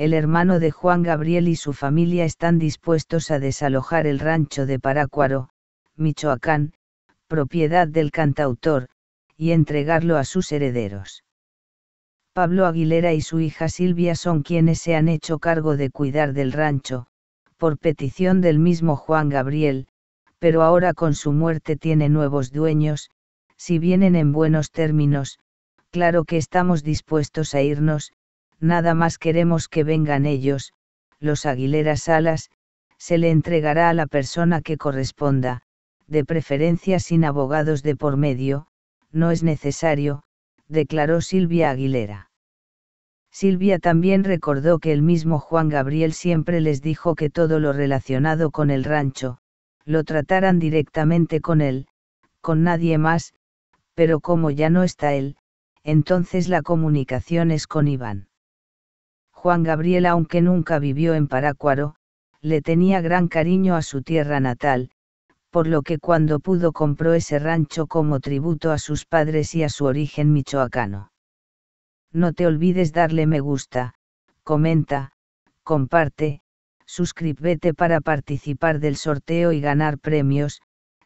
el hermano de Juan Gabriel y su familia están dispuestos a desalojar el rancho de Parácuaro, Michoacán, propiedad del cantautor, y entregarlo a sus herederos. Pablo Aguilera y su hija Silvia son quienes se han hecho cargo de cuidar del rancho, por petición del mismo Juan Gabriel, pero ahora con su muerte tiene nuevos dueños, si vienen en buenos términos, claro que estamos dispuestos a irnos, nada más queremos que vengan ellos, los Aguilera Salas, se le entregará a la persona que corresponda, de preferencia sin abogados de por medio, no es necesario, declaró Silvia Aguilera. Silvia también recordó que el mismo Juan Gabriel siempre les dijo que todo lo relacionado con el rancho, lo trataran directamente con él, con nadie más, pero como ya no está él, entonces la comunicación es con Iván. Juan Gabriel aunque nunca vivió en Parácuaro, le tenía gran cariño a su tierra natal, por lo que cuando pudo compró ese rancho como tributo a sus padres y a su origen michoacano. No te olvides darle me gusta, comenta, comparte, suscríbete para participar del sorteo y ganar premios,